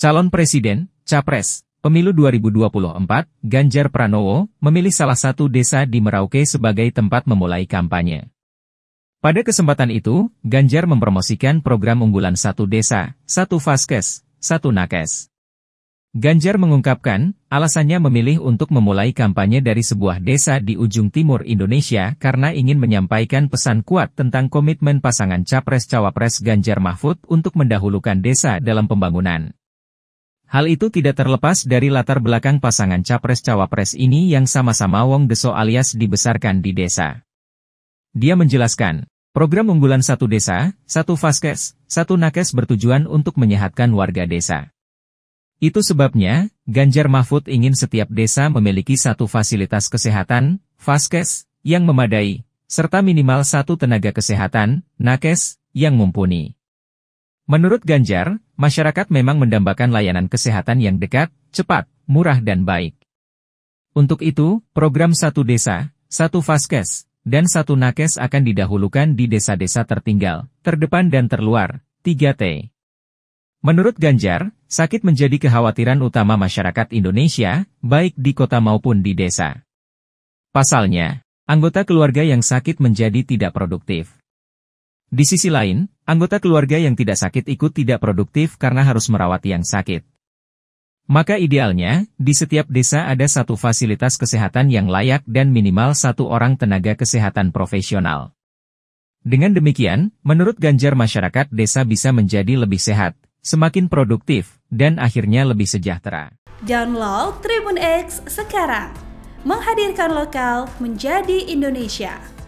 Calon Presiden, Capres, Pemilu 2024, Ganjar Pranowo memilih salah satu desa di Merauke sebagai tempat memulai kampanye. Pada kesempatan itu, Ganjar mempromosikan program unggulan satu desa, satu faskes, satu nakes. Ganjar mengungkapkan, alasannya memilih untuk memulai kampanye dari sebuah desa di ujung timur Indonesia karena ingin menyampaikan pesan kuat tentang komitmen pasangan Capres-Cawapres Ganjar Mahfud untuk mendahulukan desa dalam pembangunan. Hal itu tidak terlepas dari latar belakang pasangan capres-cawapres ini yang sama-sama Wong Deso alias dibesarkan di desa. Dia menjelaskan, program unggulan satu desa, satu faskes, satu nakes bertujuan untuk menyehatkan warga desa. Itu sebabnya, Ganjar Mahfud ingin setiap desa memiliki satu fasilitas kesehatan, faskes, yang memadai, serta minimal satu tenaga kesehatan, nakes, yang mumpuni. Menurut Ganjar, masyarakat memang mendambakan layanan kesehatan yang dekat, cepat, murah dan baik. Untuk itu, program Satu Desa, Satu Faskes, dan Satu Nakes akan didahulukan di desa-desa tertinggal, terdepan dan terluar, 3T. Menurut Ganjar, sakit menjadi kekhawatiran utama masyarakat Indonesia, baik di kota maupun di desa. Pasalnya, anggota keluarga yang sakit menjadi tidak produktif di sisi lain, anggota keluarga yang tidak sakit ikut tidak produktif karena harus merawat yang sakit. Maka idealnya, di setiap desa ada satu fasilitas kesehatan yang layak dan minimal satu orang tenaga kesehatan profesional. Dengan demikian, menurut Ganjar masyarakat desa bisa menjadi lebih sehat, semakin produktif, dan akhirnya lebih sejahtera. Download Tribun X sekarang, menghadirkan lokal menjadi Indonesia.